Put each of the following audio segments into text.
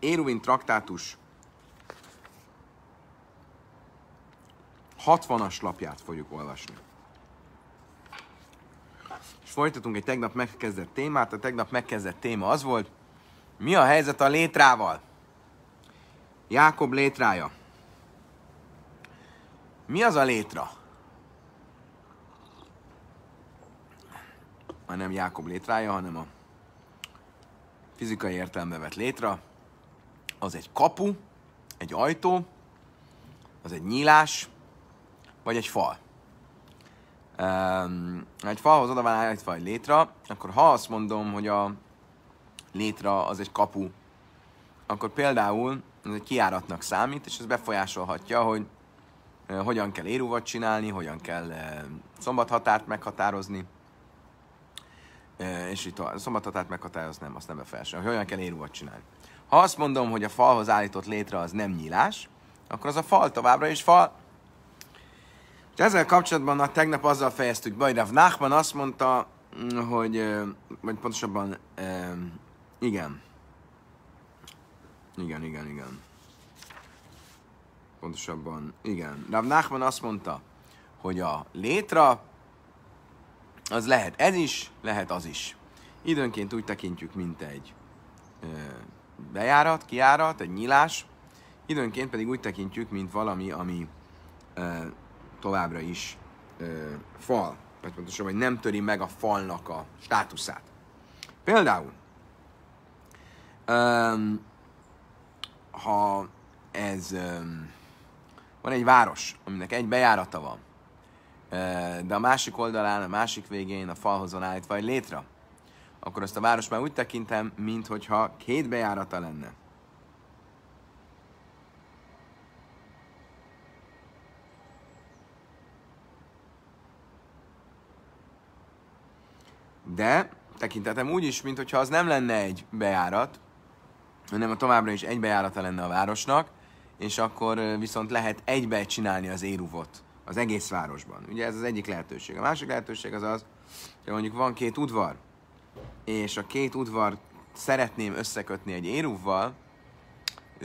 Éruvin traktátus 60-as lapját fogjuk olvasni. És folytatunk egy tegnap megkezdett témát. A tegnap megkezdett téma az volt, mi a helyzet a létrával? Jákob létrája. Mi az a létra? Már nem Jákob létrája, hanem a fizikai értelembe vett létra az egy kapu, egy ajtó, az egy nyílás, vagy egy fal. Ha egy falhoz oda van állítva egy létra, akkor ha azt mondom, hogy a létra az egy kapu, akkor például ez egy kiáratnak számít, és ez befolyásolhatja, hogy hogyan kell éruvat csinálni, hogyan kell szombathatárt meghatározni, és itt a szombathatárt meghatározni, nem, azt nem befolyásolja, hogy hogyan kell éruvat csinálni. Ha azt mondom, hogy a falhoz állított létre az nem nyílás, akkor az a fal továbbra is fal. És ezzel kapcsolatban a tegnap azzal fejeztük be, hogy Rav Nachman azt mondta, hogy, vagy pontosabban, igen. Igen, igen, igen. Pontosabban, igen. Rav Nachman azt mondta, hogy a létra az lehet ez is, lehet az is. Időnként úgy tekintjük, mint egy bejárat, kiárat, egy nyílás, időnként pedig úgy tekintjük, mint valami, ami ö, továbbra is ö, fal, vagy pontosabban, hogy nem töri meg a falnak a státuszát. Például, öm, ha ez öm, van egy város, aminek egy bejárata van, ö, de a másik oldalán, a másik végén a falhoz van állítva egy létre akkor azt a város már úgy tekintem, minthogyha két bejárata lenne. De tekintetem úgy is, mintha az nem lenne egy bejárat, hanem a továbbra is egy bejárata lenne a városnak, és akkor viszont lehet egybe csinálni az éruvot az egész városban. Ugye ez az egyik lehetőség. A másik lehetőség az az, hogy mondjuk van két udvar, és a két udvar szeretném összekötni egy éruvval,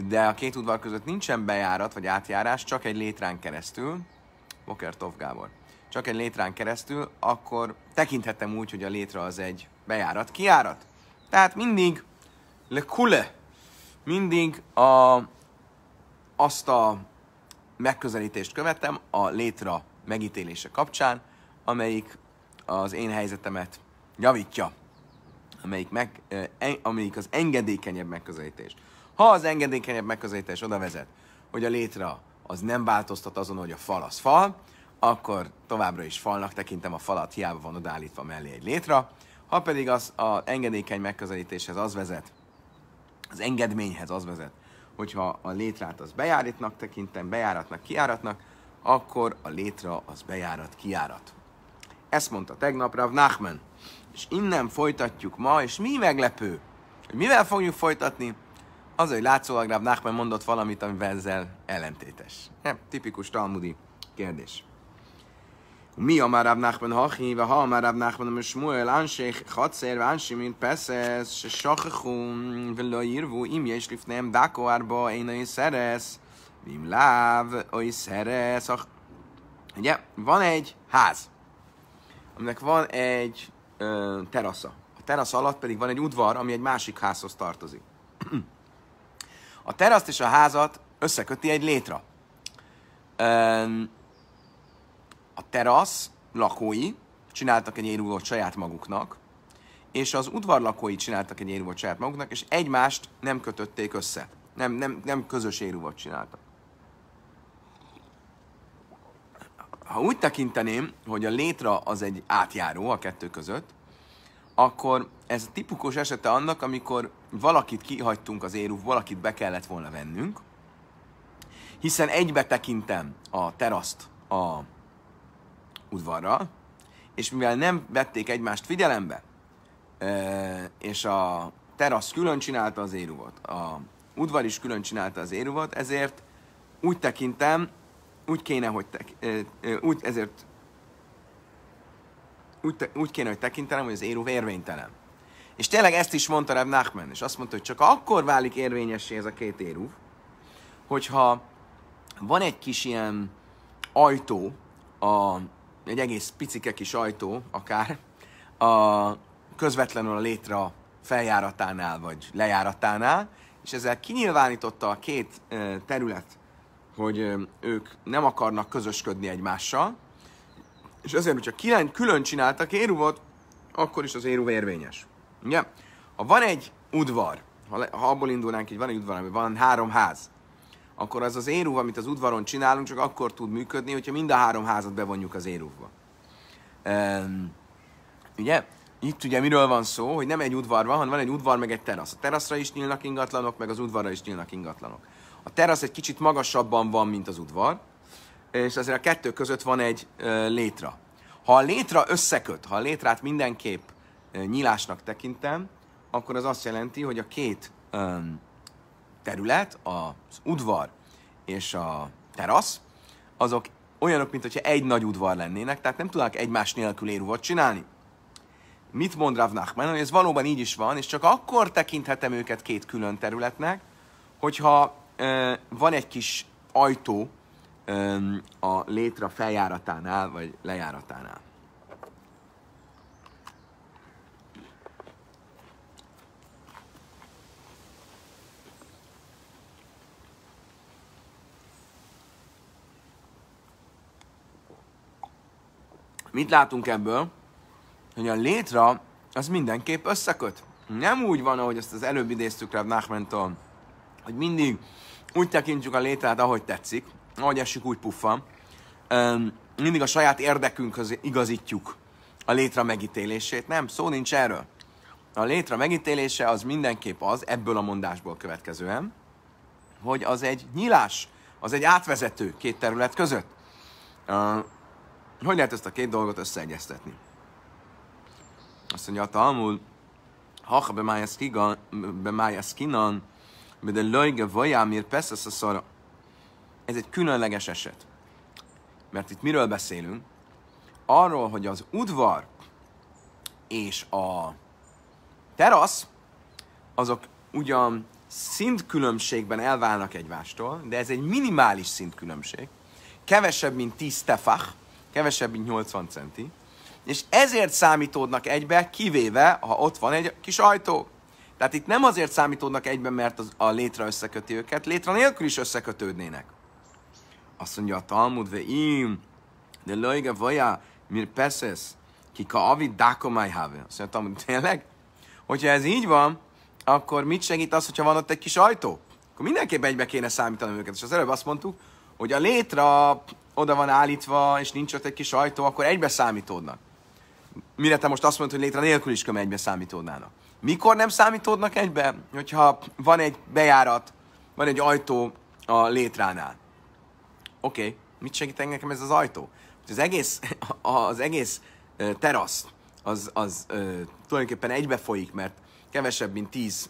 de a két udvar között nincsen bejárat vagy átjárás, csak egy létrán keresztül, Boker Tov Gábor, csak egy létrán keresztül, akkor tekinthetem úgy, hogy a létre az egy bejárat, kiárat. Tehát mindig le kule, mindig a, azt a megközelítést követem a létra megítélése kapcsán, amelyik az én helyzetemet javítja amelyik, meg, eh, amelyik az engedékenyebb megközelítés. Ha az engedékenyebb megközelítés oda vezet, hogy a létra az nem változtat azon, hogy a fal az fal, akkor továbbra is falnak tekintem a falat, hiába van odállítva mellé egy létra. Ha pedig az a engedékeny megközelítéshez az vezet, az engedményhez az vezet, hogyha a létrát az bejáratnak tekintem, bejáratnak, kiáratnak, akkor a létra az bejárat, kiárat. Ezt mondta tegnap Rav Nachman és innen folytatjuk ma, és mi meglepő, hogy mivel fogjuk folytatni, az, hogy látszólag Ráb Nachman mondott valamit, ami ezzel ellentétes. Nem, tipikus talmudi kérdés. Mi a már Ráb Nachman híve, ha a már Ráb Nachman, a Smuel, Anség, Hatszer, Ansi, mint Peszes, se Sachachu, Velo Irvu, Imje és Lifnem, Dakoárba, én a szeresz, Vim Láv, oly szeresz, Ugye, van egy ház, aminek van egy ö, terasza. A terasz alatt pedig van egy udvar, ami egy másik házhoz tartozik. A teraszt és a házat összeköti egy létra. Ö, a terasz lakói csináltak egy érúgót saját maguknak, és az udvar lakói csináltak egy érúgót saját maguknak, és egymást nem kötötték össze. Nem, nem, nem közös érúgót csináltak. ha úgy tekinteném, hogy a létra az egy átjáró a kettő között, akkor ez a tipikus esete annak, amikor valakit kihagytunk az éruf, valakit be kellett volna vennünk, hiszen egybe tekintem a teraszt a udvarra, és mivel nem vették egymást figyelembe, és a terasz külön csinálta az éruvot, a udvar is külön csinálta az éruvot, ezért úgy tekintem, úgy kéne, hogy te, úgy, ezért úgy, úgy kéne, hogy tekintenem, hogy az éruv érvénytelen. És tényleg ezt is mondta Reb Nachman, és azt mondta, hogy csak akkor válik érvényessé ez a két éruv, hogyha van egy kis ilyen ajtó, a, egy egész picike kis ajtó akár, a, közvetlenül a létra feljáratánál vagy lejáratánál, és ezzel kinyilvánította a két terület hogy ők nem akarnak közösködni egymással, és ezért, hogyha kilenc külön csináltak éruvot, akkor is az éruv érvényes. Ugye? Ha van egy udvar, ha, le, ha abból indulnánk, hogy van egy udvar, ami van három ház, akkor az az éruv, amit az udvaron csinálunk, csak akkor tud működni, hogyha mind a három házat bevonjuk az éruvba. Ehm, ugye? Itt ugye miről van szó, hogy nem egy udvar van, hanem van egy udvar, meg egy terasz. A teraszra is nyílnak ingatlanok, meg az udvarra is nyílnak ingatlanok. A terasz egy kicsit magasabban van, mint az udvar, és azért a kettő között van egy létra. Ha a létra összeköt, ha a létrát mindenképp nyílásnak tekintem, akkor az azt jelenti, hogy a két terület, az udvar és a terasz, azok olyanok, mint hogyha egy nagy udvar lennének, tehát nem tudnak egymás nélkül éruvot csinálni. Mit mond Rav Nachman, hogy ez valóban így is van, és csak akkor tekinthetem őket két külön területnek, hogyha van egy kis ajtó a létra feljáratánál, vagy lejáratánál. Mit látunk ebből? Hogy a létra az mindenképp összeköt. Nem úgy van, ahogy ezt az előbb idéztük Rav Nachmentől, hogy mindig úgy tekintjük a létát, ahogy tetszik, ahogy esik, úgy puffan. Mindig a saját érdekünkhöz igazítjuk a létre megítélését. Nem, szó nincs erről. A létre megítélése az mindenképp az, ebből a mondásból következően, hogy az egy nyilás, az egy átvezető két terület között. Hogy lehet ezt a két dolgot összeegyeztetni? Azt mondja a Talmud, Hacha bemájaszkinan, de löjge vajamir peszesz a szara. Ez egy különleges eset. Mert itt miről beszélünk? Arról, hogy az udvar és a terasz, azok ugyan szintkülönbségben elválnak egymástól, de ez egy minimális szintkülönbség, kevesebb, mint 10 tefach, kevesebb, mint 80 centi, és ezért számítódnak egybe, kivéve, ha ott van egy kis ajtó. Tehát itt nem azért számítódnak egyben, mert az, a létre összeköti őket, létre nélkül is összekötődnének. Azt mondja a Talmud, ve im, de loige vaja, mir perses, kika avid dákomai have. Azt mondja a Talmud, tényleg? Hogyha ez így van, akkor mit segít az, hogyha van ott egy kis ajtó? Akkor mindenképp egybe kéne számítani őket. És az előbb azt mondtuk, hogy a létre oda van állítva, és nincs ott egy kis ajtó, akkor egybe számítódnak. Mire te most azt mondtad, hogy létre nélkül is köme egybe számítódnának. Mikor nem számítódnak egybe? Hogyha van egy bejárat, van egy ajtó a létránál. Oké, okay, mit segít nekem ez az ajtó? Az egész, az egész terasz az, az ö, tulajdonképpen folyik, mert kevesebb, mint 10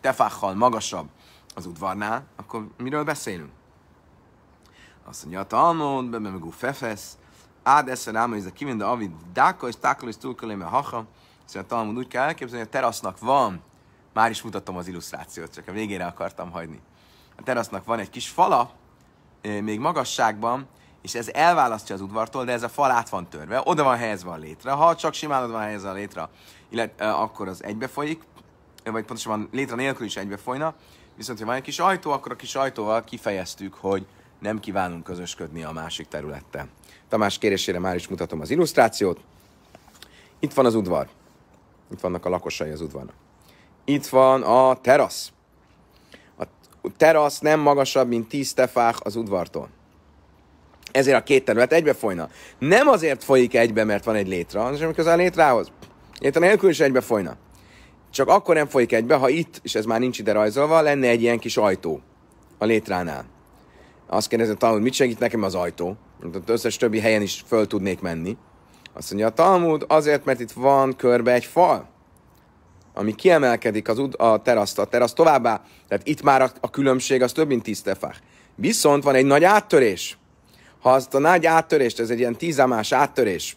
tefákkal magasabb az udvarnál, akkor miről beszélünk? Azt mondja, a Talmud, be meg fefesz, ád eszer ám, ez a kivinda, avid dáka, és tákol, és túlkölém, a haha, Szóval a Talmud úgy kell elképzelni, hogy a terasznak van, már is mutatom az illusztrációt, csak a végére akartam hagyni. A terasznak van egy kis fala, eh, még magasságban, és ez elválasztja az udvartól, de ez a fal át van törve, oda van helyezve a létre. Ha csak simán oda van helyezve a létre, illetve, eh, akkor az egybefolyik, eh, vagy pontosabban létre nélkül is egybefolyna, viszont ha van egy kis ajtó, akkor a kis ajtóval kifejeztük, hogy nem kívánunk közösködni a másik területtel. Tamás kérésére már is mutatom az illusztrációt. Itt van az udvar. Itt vannak a lakosai az udvarnak. Itt van a terasz. A terasz nem magasabb, mint 10 tefák az udvartól. Ezért a két terület egybe folyna. Nem azért folyik egybe, mert van egy létre, hanem semmi közel a létrához. Létre nélkül is egybe folyna. Csak akkor nem folyik egybe, ha itt, és ez már nincs ide rajzolva, lenne egy ilyen kis ajtó a létránál. Azt kérdezem, hogy mit segít nekem az ajtó? Mert az összes többi helyen is föl tudnék menni. Azt mondja a Talmud, azért, mert itt van körbe egy fal, ami kiemelkedik az ud- a teraszt, a terasz továbbá. Tehát itt már a, a különbség az több, mint tefák. Viszont van egy nagy áttörés. Ha azt a nagy áttörést, ez egy ilyen tízamás áttörés,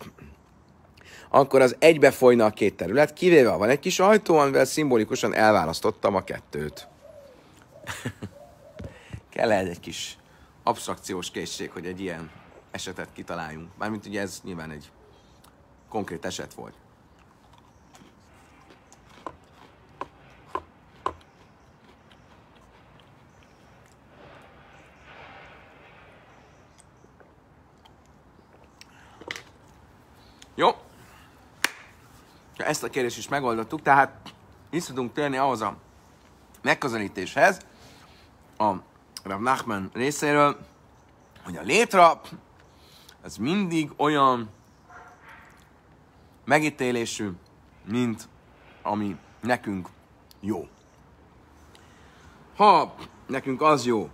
akkor az folyna a két terület, kivéve van egy kis ajtó, amivel szimbolikusan elválasztottam a kettőt. Kell egy kis absztrakciós készség, hogy egy ilyen esetet kitaláljunk. Mármint ugye ez nyilván egy konkrét eset volt. Jó. Ezt a kérdést is megoldottuk, tehát vissza tudunk térni ahhoz a megközelítéshez, a Rav Nachman részéről, hogy a létra, ez mindig olyan megítélésű, mint ami nekünk jó. Ha nekünk az jó,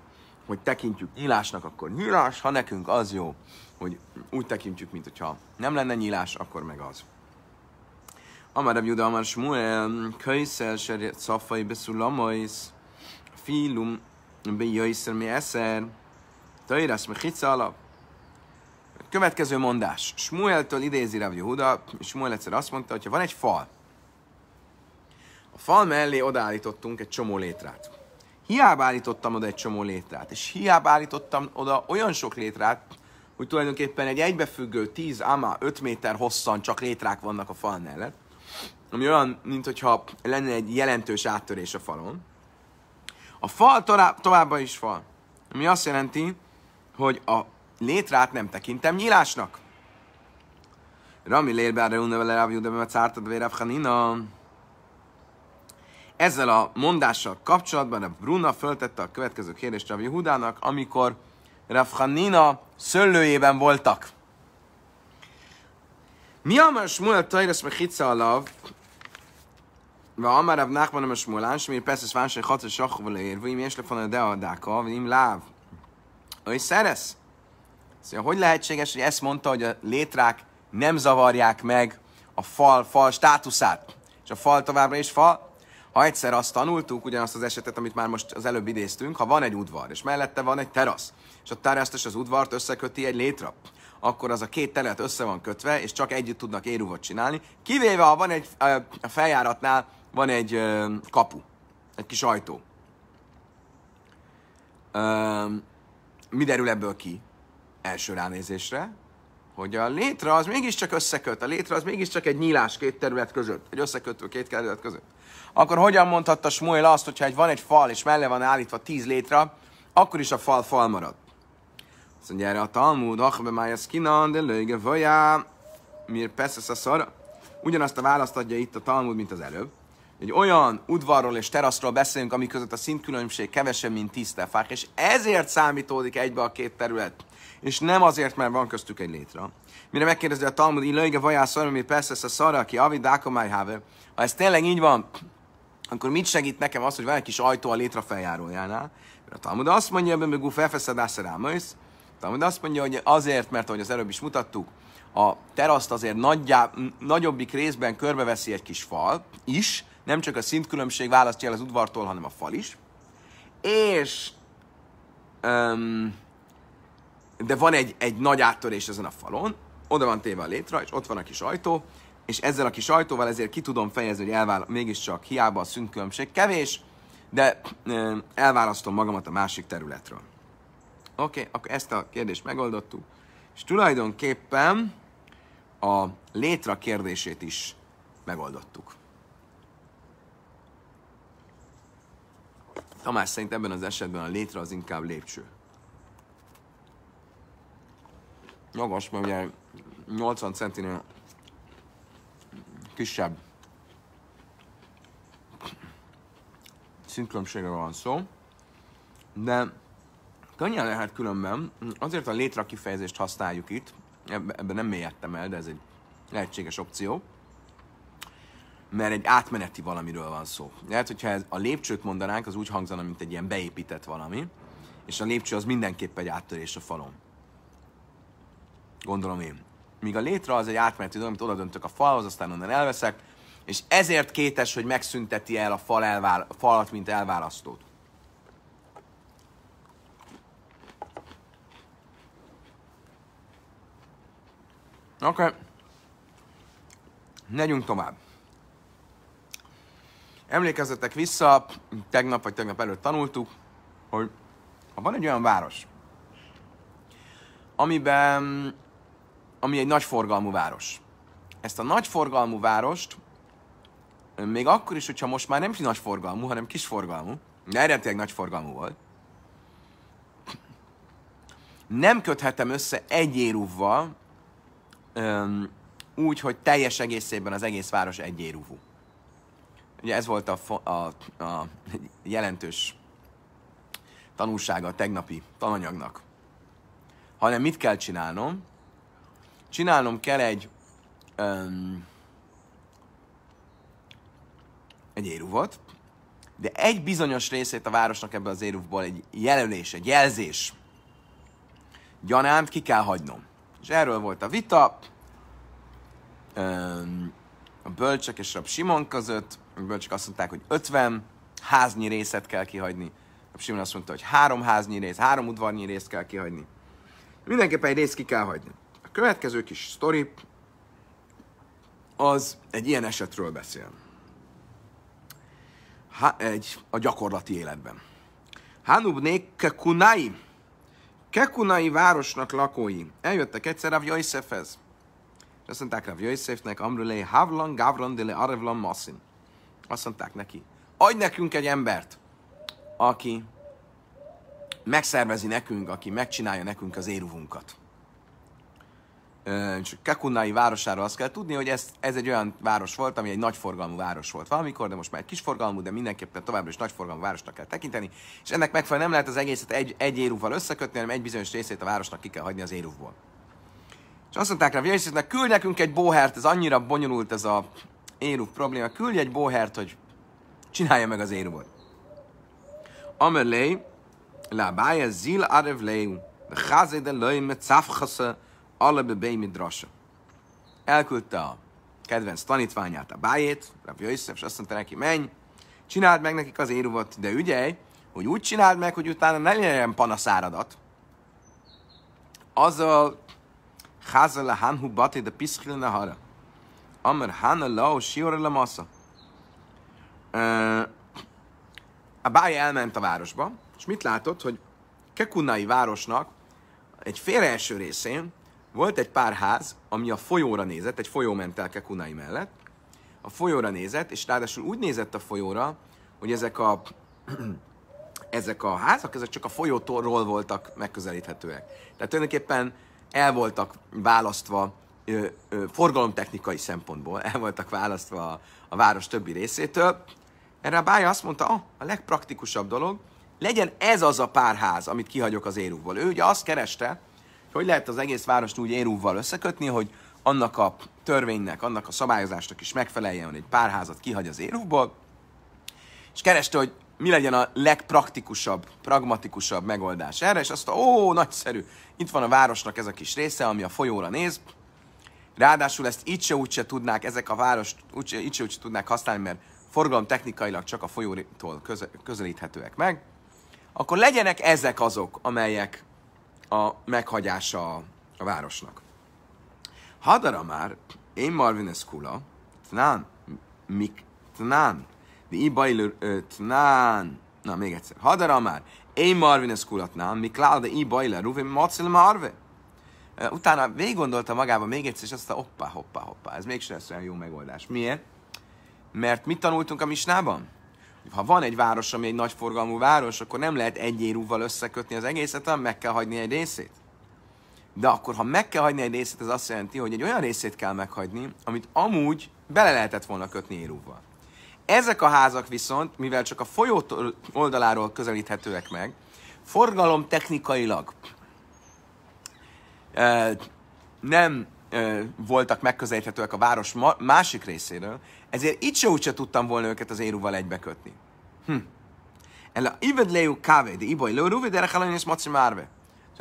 hogy tekintjük nyílásnak, akkor nyílás, ha nekünk az jó, hogy úgy tekintjük, mint hogyha nem lenne nyílás, akkor meg az. Amarab Juda, Amar Smuel, Köjszel, Serje, Cafai, Beszulamajsz, Filum, Bejöjszer Mi Eszer, Tajrász, Mi Hicalap, Következő mondás. Smueltől idézi Rav Yehuda, Smuel egyszer azt mondta, hogy ha van egy fal, a fal mellé odaállítottunk egy csomó létrát. Hiába állítottam oda egy csomó létrát, és hiába állítottam oda olyan sok létrát, hogy tulajdonképpen egy egybefüggő 10 ama 5 méter hosszan csak létrák vannak a fal mellett, ami olyan, mintha lenne egy jelentős áttörés a falon. A fal továbbá is fal, ami azt jelenti, hogy a létrát nem tekintem nyílásnak. Rami lélbe a reunevele rábjúdebe a vére vérevhanina. Ezzel a mondással kapcsolatban a Bruna föltette a következő kérdést Rav Hudának, amikor Rafhanina szöllőjében voltak. Mi a már Smuel Tajrasz a alav, Va amar Rav Nachman a Smuelán, Smir Peszes Vánsai Hatos Sachval ér, vagy mi esle van a Deadáka, vagy láv. Oly szeresz. Szóval hogy lehetséges, hogy ezt mondta, hogy a létrák nem zavarják meg a fal, fal státuszát, és a fal továbbra is fal? Ha egyszer azt tanultuk, ugyanazt az esetet, amit már most az előbb idéztünk, ha van egy udvar, és mellette van egy terasz, és a teraszt és az udvart összeköti egy létra, akkor az a két terület össze van kötve, és csak együtt tudnak éruvot csinálni, kivéve ha van egy, a feljáratnál van egy kapu, egy kis ajtó. Mi derül ebből ki? első ránézésre, hogy a létre az mégiscsak összeköt, a létre az mégiscsak egy nyílás két terület között, egy összekötő két terület között. Akkor hogyan mondhatta Smuel azt, hogyha egy, van egy fal, és mellé van állítva tíz létre, akkor is a fal fal marad. Azt mondja erre a Talmud, Achbe Májas Kinan, de Lőge Vajá, miért persze a szar? Ugyanazt a választ adja itt a Talmud, mint az előbb egy olyan udvarról és teraszról beszélünk, ami között a szintkülönbség kevesebb, mint 10 és ezért számítódik egybe a két terület, és nem azért, mert van köztük egy létra. Mire megkérdezi a Talmud, vajás vajász ami persze a szarra, aki avid dákomájháve. Ha ez tényleg így van, akkor mit segít nekem az, hogy van egy kis ajtó a létra feljárójánál? A Talmud azt mondja, hogy meg felfeszed rámaisz. A Talmud azt mondja, hogy azért, mert ahogy az előbb is mutattuk, a teraszt azért nagyjá, nagyobbik részben körbeveszi egy kis fal is, nem csak a szintkülönbség választja el az udvartól, hanem a fal is. És um, de van egy, egy nagy áttörés ezen a falon, oda van téve a létra, és ott van a kis ajtó, és ezzel a kis ajtóval ezért ki tudom fejezni, hogy elvál, mégiscsak hiába a szintkülönbség kevés, de um, elválasztom magamat a másik területről. Oké, okay, akkor ezt a kérdést megoldottuk. És tulajdonképpen a létra kérdését is megoldottuk. Tamás szerint ebben az esetben a létre az inkább lépcső. Magas, mert ugye 80 centinél kisebb szintkülönbségre van szó, de könnyen lehet különben, azért a létre kifejezést használjuk itt, ebben nem mélyedtem el, de ez egy lehetséges opció, mert egy átmeneti valamiről van szó. Lehet, hogyha ez, a lépcsőt mondanánk, az úgy hangzana, mint egy ilyen beépített valami, és a lépcső az mindenképp egy áttörés a falon. Gondolom én. Míg a létre az egy átmeneti dolog, amit oda döntök a falhoz, aztán onnan elveszek, és ezért kétes, hogy megszünteti el a fal elvál, a falat, mint elválasztót. Oké. Okay. Negyünk tovább. Emlékezzetek vissza, tegnap vagy tegnap előtt tanultuk, hogy ha van egy olyan város, amiben, ami egy nagy forgalmú város. Ezt a nagy forgalmú várost, még akkor is, hogyha most már nem is nagy forgalmú, hanem kis forgalmú, de eredetileg nagy forgalmú volt, nem köthetem össze egy érúvval, úgy, hogy teljes egészében az egész város egy érúvú. Ugye ez volt a, a, a jelentős tanulsága a tegnapi tananyagnak. Hanem mit kell csinálnom? Csinálnom kell egy um, egy éruvot, de egy bizonyos részét a városnak ebből az éruvból egy jelölés, egy jelzés gyanánt ki kell hagynom. És erről volt a vita um, a bölcsek és a Simon között, amiből csak azt mondták, hogy 50 háznyi részet kell kihagyni. A Simon azt mondta, hogy három háznyi rész, három udvarnyi részt kell kihagyni. Mindenképpen egy részt ki kell hagyni. A következő kis sztori az egy ilyen esetről beszél. Ha, egy, a gyakorlati életben. Hanubné Kekunai, Kekunai városnak lakói eljöttek egyszer a Yosefhez. És azt mondták a Yosefnek, Amrulei Havlan Gavran Dele Arevlan Massin. Azt mondták neki, adj nekünk egy embert, aki megszervezi nekünk, aki megcsinálja nekünk az éruvunkat. Kekunnai városáról azt kell tudni, hogy ez, ez egy olyan város volt, ami egy nagyforgalmú város volt valamikor, de most már egy kisforgalmú, de mindenképpen továbbra is nagyforgalmú városnak kell tekinteni, és ennek megfelelően nem lehet az egészet egy, egy érúval összekötni, hanem egy bizonyos részét a városnak ki kell hagyni az éruvból. És azt mondták rá, hogy küld nekünk egy bóhert, ez annyira bonyolult ez a éruv probléma. Küldj egy bohert, hogy csinálja meg az éruvot. Amelé, bája zil arev léu, de házé de me cáfhasza, alebe bémidrasa. Elküldte a kedvenc tanítványát, a bájét, Rav Jöjszöv, és azt mondta neki, menj, csináld meg nekik az éruvot, de ügyelj, hogy úgy csináld meg, hogy utána ne legyen panaszáradat. Azzal házal a hanhu baté de piszkil nehara. Amr Hana Lao Sior Lamasa. A báj elment a városba, és mit látott, hogy Kekunai városnak egy első részén volt egy pár ház, ami a folyóra nézett, egy folyó ment el Kekunai mellett, a folyóra nézett, és ráadásul úgy nézett a folyóra, hogy ezek a, ezek a házak, ezek csak a folyótól voltak megközelíthetőek. Tehát tulajdonképpen el voltak választva forgalomtechnikai szempontból el voltak választva a, a város többi részétől. Erre a bája azt mondta, ah, a legpraktikusabb dolog, legyen ez az a párház, amit kihagyok az érúvval. Ő ugye azt kereste, hogy lehet az egész várost úgy érúvval összekötni, hogy annak a törvénynek, annak a szabályozásnak is megfeleljen, hogy egy párházat kihagy az érúvból, és kereste, hogy mi legyen a legpraktikusabb, pragmatikusabb megoldás erre, és azt mondta, ó, nagyszerű, itt van a városnak ez a kis része, ami a folyóra néz, Ráadásul ezt így se úgy se tudnák, ezek a város úgy, így se úgy se tudnák használni, mert forgalom technikailag csak a folyótól közelíthetőek meg. Akkor legyenek ezek azok, amelyek a meghagyása a, városnak. Hadara már, én Marvin Eszkula, Tnán, Mik, Tnán, de Ibailur, Tnán, na még egyszer, Hadara már, én Marvin Eszkula, Tnán, Miklál, de Ibailur, Ruvin, Macil Marve. Utána végig gondolta magába még egyszer, és azt mondta, hoppá, hoppá, hoppá, ez mégsem lesz olyan jó megoldás. Miért? Mert mit tanultunk a misnában? Ha van egy város, ami egy nagy forgalmú város, akkor nem lehet egy érúval összekötni az egészet, hanem meg kell hagyni egy részét. De akkor, ha meg kell hagyni egy részét, ez azt jelenti, hogy egy olyan részét kell meghagyni, amit amúgy bele lehetett volna kötni érúval. Ezek a házak viszont, mivel csak a folyó oldaláról közelíthetőek meg, forgalom technikailag nem voltak megközelíthetőek a város másik részéről, ezért itt se úgyse tudtam volna őket az éruval egybekötni. Hm. El a ived leju kávé, de ibaj lőrúvi, de rechalanyos maci márve.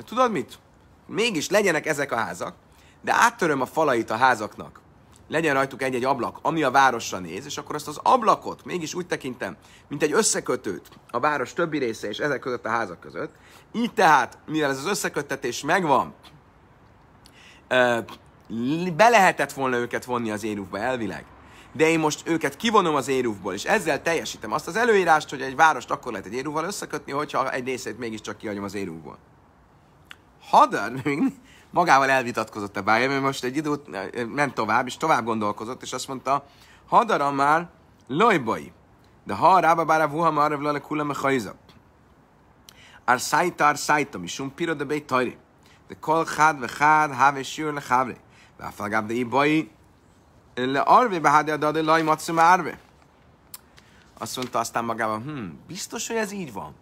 Tudod mit? Mégis legyenek ezek a házak, de áttöröm a falait a házaknak. Legyen rajtuk egy-egy ablak, ami a városra néz, és akkor azt az ablakot mégis úgy tekintem, mint egy összekötőt a város többi része és ezek között a házak között. Így tehát, mivel ez az összeköttetés megvan, be lehetett volna őket vonni az éruvba elvileg. De én most őket kivonom az éruvból, és ezzel teljesítem azt az előírást, hogy egy várost akkor lehet egy érúval összekötni, hogyha egy részét mégiscsak kihagyom az éruvból. Hadar még magával elvitatkozott a bája, mert most egy időt ment tovább, és tovább gondolkozott, és azt mondta, Hadara már lojbai, de ha rába bára vuha már lele kulam a hajzap. Ár szájta, ár szájta, mi sumpira de bej דכל אחד chad הווה שיעור לחברי. ואף על גב דאי בואי לערבי בהדי הדודי לא ימוצו מערבי. Azt mondta aztán magában, hm, biztos, hogy ez így van.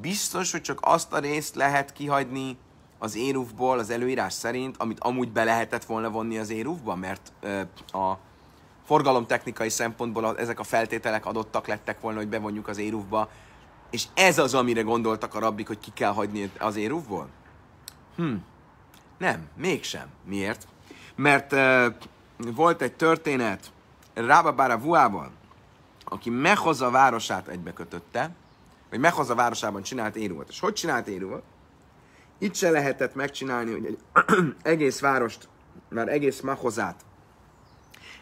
Biztos, hogy csak azt a részt lehet kihagyni az érufból, az előírás szerint, amit amúgy be lehetett volna vonni az érufba, mert ö, a forgalomtechnikai szempontból ezek a feltételek adottak lettek volna, hogy bevonjuk az érufba, és ez az, amire gondoltak a rabbik, hogy ki kell hagyni az érufból? Hm. Nem, mégsem. Miért? Mert uh, volt egy történet Rábabára Vuában, aki a városát egybekötötte, vagy a városában csinált éruvat. És hogy csinált éruvat? Itt se lehetett megcsinálni, hogy egy egész várost, már egész Mahozát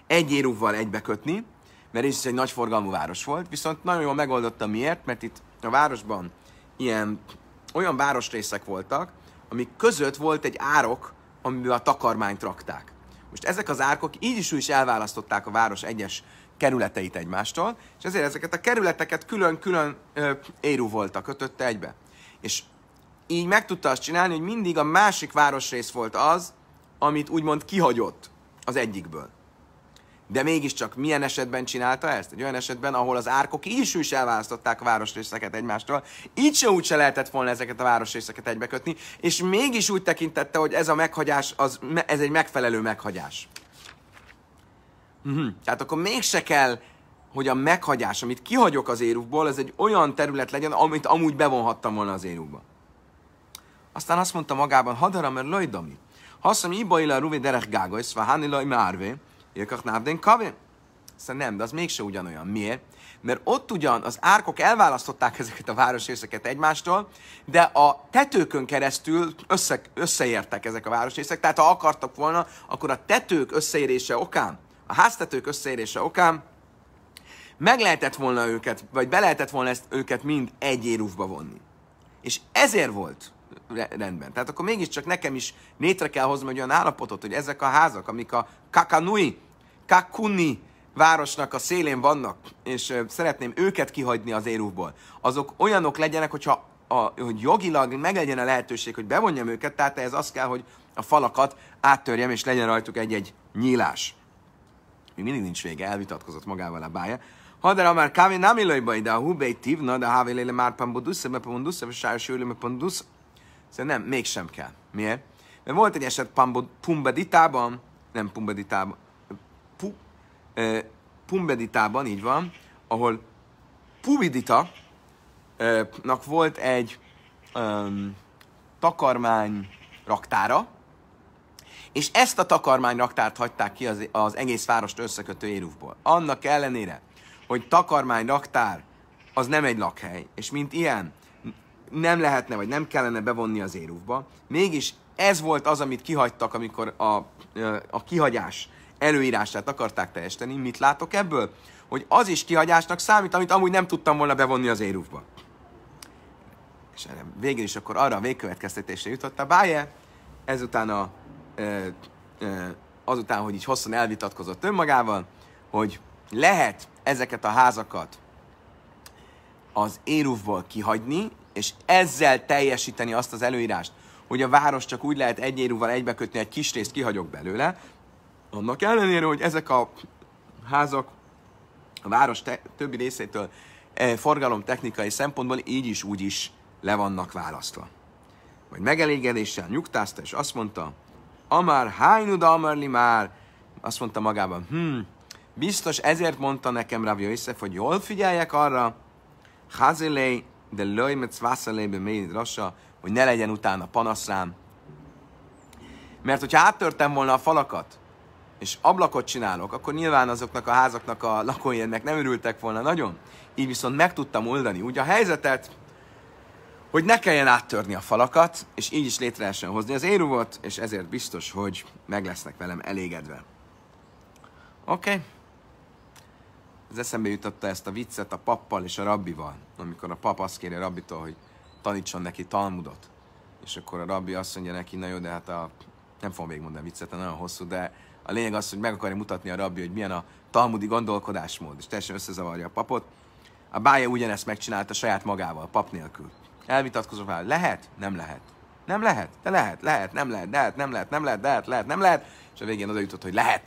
egy érúval egybekötni, mert ez is egy nagy forgalmú város volt, viszont nagyon jól megoldotta miért, mert itt a városban ilyen olyan városrészek voltak, amik között volt egy árok, amiben a takarmányt rakták. Most ezek az árkok így is úgy is elválasztották a város egyes kerületeit egymástól, és ezért ezeket a kerületeket külön-külön érú voltak, kötötte egybe. És így meg tudta azt csinálni, hogy mindig a másik városrész volt az, amit úgymond kihagyott az egyikből. De mégiscsak milyen esetben csinálta ezt? Egy olyan esetben, ahol az árkok is is elválasztották városrészeket egymástól, így se úgy se lehetett volna ezeket a városrészeket egybekötni, és mégis úgy tekintette, hogy ez a meghagyás, az, ez egy megfelelő meghagyás. mm Tehát akkor mégse kell, hogy a meghagyás, amit kihagyok az érukból, ez egy olyan terület legyen, amit amúgy bevonhattam volna az érukba. Aztán azt mondta magában, hadaram, mert lojdami. Ha azt mondom, ibaila ruvi derech gágoisz, vahani imárvé, Ilkach návdén kavin. Szerintem nem, de az mégse ugyanolyan. Miért? Mert ott ugyan az árkok elválasztották ezeket a városrészeket egymástól, de a tetőkön keresztül össze, összeértek ezek a városrészek, tehát ha akartak volna, akkor a tetők összeérése okán, a háztetők összeérése okán meg lehetett volna őket, vagy be lehetett volna ezt, őket mind egy érufba vonni. És ezért volt rendben. Tehát akkor mégiscsak nekem is létre kell hozni egy olyan állapotot, hogy ezek a házak, amik a Kakanui, Kakuni városnak a szélén vannak, és szeretném őket kihagyni az érúból, azok olyanok legyenek, hogyha a, hogy jogilag meglegyen a lehetőség, hogy bevonjam őket, tehát ez az kell, hogy a falakat áttörjem, és legyen rajtuk egy-egy nyílás. Még mindig nincs vége, elvitatkozott magával a bája. de már kávé nem illaj baj, de a hubei tivna, de a hávéléle már mert me vagy sájos ülő, me pambudusza. Szerintem szóval nem, mégsem kell. Miért? Mert volt egy eset Pumbeditában, nem Pumbeditában, Pumbeditában, így van, ahol Pubidita nak volt egy um, takarmány raktára, és ezt a takarmány raktárt hagyták ki az, az egész várost összekötő érúvból. Annak ellenére, hogy takarmány raktár az nem egy lakhely, és mint ilyen, nem lehetne, vagy nem kellene bevonni az érúvba. Mégis ez volt az, amit kihagytak, amikor a, a kihagyás előírását akarták teljesíteni. Mit látok ebből? Hogy az is kihagyásnak számít, amit amúgy nem tudtam volna bevonni az érúvba. És végül is akkor arra a végkövetkeztetésre jutott a Báje, ezután a, azután, hogy így hosszan elvitatkozott önmagával, hogy lehet ezeket a házakat az éruvból kihagyni, és ezzel teljesíteni azt az előírást, hogy a város csak úgy lehet egy éruval egybekötni, egy kis részt kihagyok belőle, annak ellenére, hogy ezek a házak a város te- többi részétől e, forgalom technikai szempontból így is úgy is le vannak választva. Majd megelégedéssel nyugtázta, és azt mondta, Amár, hányud amarli már, azt mondta magában, hm, biztos ezért mondta nekem Rav Yosef, hogy jól figyeljek arra, Hazilé, de löj mitzvászalejbe mélyid rossa, hogy ne legyen utána panaszrám. Mert hogyha áttörtem volna a falakat, és ablakot csinálok, akkor nyilván azoknak a házaknak a lakói ennek nem örültek volna nagyon. Így viszont meg tudtam oldani úgy a helyzetet, hogy ne kelljen áttörni a falakat, és így is létrehessen hozni az éruvot, és ezért biztos, hogy meg lesznek velem elégedve. Oké. Okay. Ez eszembe jutotta ezt a viccet a pappal és a rabbival, amikor a pap azt kéri a rabbitól, hogy tanítson neki Talmudot. És akkor a rabbi azt mondja neki, na jó, de hát a... nem fogom végigmondani a viccet, nagyon hosszú, de a lényeg az, hogy meg akarja mutatni a rabbi, hogy milyen a talmudi gondolkodásmód, és teljesen összezavarja a papot. A bája ugyanezt megcsinálta saját magával, pap nélkül. Elvitatkozok vele, lehet, nem lehet. Nem lehet, de lehet, lehet, nem lehet, lehet, nem lehet, nem lehet, lehet, lehet, nem lehet, és a végén oda jutott, hogy lehet.